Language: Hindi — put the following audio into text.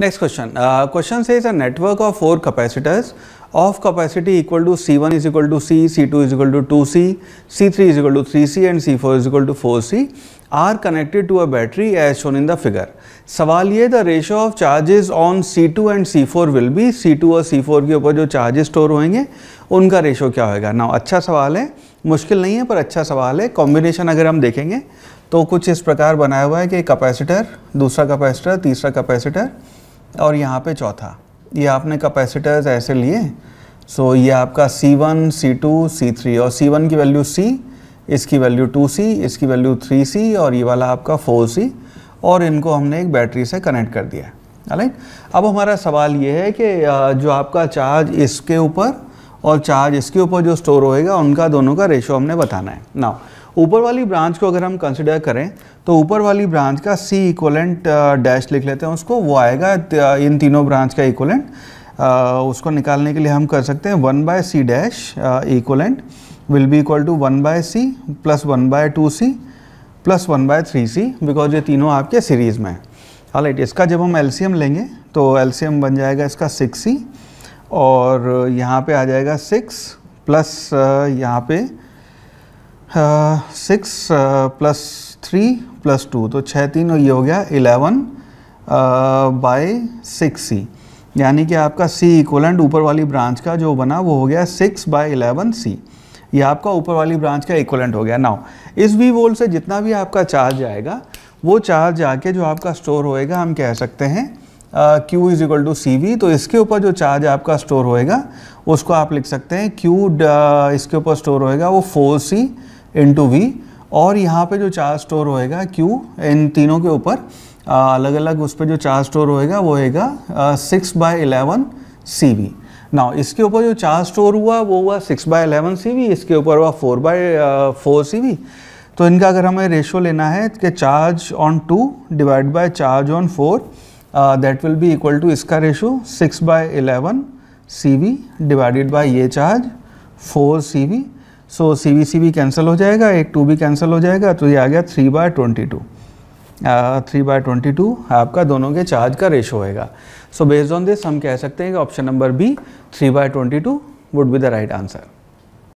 नेक्स्ट क्वेश्चन क्वेश्चन से is a network of four capacitors of capacity equal to C one is equal to C C two is equal to two C C three is equal to three C and C four is equal to four C are connected to a battery as shown in the figure सवाल ये the ratio of charges on C two and C four will be C two और सी फोर के ऊपर जो चार्जेस स्टोर होंगे उनका रेशो क्या होगा ना अच्छा सवाल है मुश्किल नहीं है पर अच्छा सवाल है कॉम्बिनेशन अगर हम देखेंगे तो कुछ इस प्रकार बनाया हुआ है कि कैपेसिटर दूसरा कैपेसिटर तीसरा कैपेसिटर और यहाँ पे चौथा ये आपने कैपेसिटर्स ऐसे लिए सो ये आपका C1, C2, C3 और C1 की वैल्यू C इसकी वैल्यू 2C इसकी वैल्यू 3C और ये वाला आपका 4C और इनको हमने एक बैटरी से कनेक्ट कर दिया है राइट अब हमारा सवाल ये है कि जो आपका चार्ज इसके ऊपर और चार्ज इसके ऊपर जो स्टोर होएगा उनका दोनों का रेशो हमने बताना है नाउ ऊपर वाली ब्रांच को अगर हम कंसिडर करें तो ऊपर वाली ब्रांच का सी इक्वलेंट डैश लिख लेते हैं उसको वो आएगा uh, इन तीनों ब्रांच का इक्वलेंट uh, उसको निकालने के लिए हम कर सकते हैं one by C dash equivalent will be equal to one by C plus one by two C plus one by three C because ये तीनों आपके सीरीज़ में है राइट इसका जब हम एलसीएम लेंगे तो एलसीएम बन जाएगा इसका सिक्स सी और यहाँ पर आ जाएगा सिक्स प्लस uh, यहाँ पे six plus three plus two तो छः तीन और ये हो गया इलेवन बाय सिक्स सी यानी कि आपका सी इक्वलेंट ऊपर वाली ब्रांच का जो बना वो हो गया सिक्स बाय इलेवन सी ये आपका ऊपर वाली ब्रांच का इक्वलेंट हो गया नाउ इस वी वोल्ट से जितना भी आपका चार्ज आएगा वो चार्ज के जो आपका स्टोर होएगा हम कह सकते हैं Q is equal to C V तो इसके ऊपर जो चार्ज आपका स्टोर होएगा उसको आप लिख सकते हैं क्यू uh, इसके ऊपर स्टोर होएगा वो फोर सी इंटू वी और यहाँ पे जो चार्ज स्टोर होएगा क्यू इन तीनों के ऊपर अलग अलग उस पर जो चार्ज स्टोर होएगा वो होएगा six by eleven C V ना इसके ऊपर जो चार्ज स्टोर हुआ वो हुआ six by eleven C V इसके ऊपर हुआ four by four C V तो इनका अगर हमें रेशो लेना है कि charge on two divide by charge on four that will be equal to इसका ratio six by eleven C V divided by ये charge four C V so C V सी भी कैंसिल हो जाएगा एक टू भी कैंसिल हो जाएगा तो ये आ गया three by twenty two three by twenty two आपका दोनों के चार्ज का रेशो होएगा सो बेस्ड ऑन दिस हम कह सकते हैं कि option number B three by twenty two would be the right answer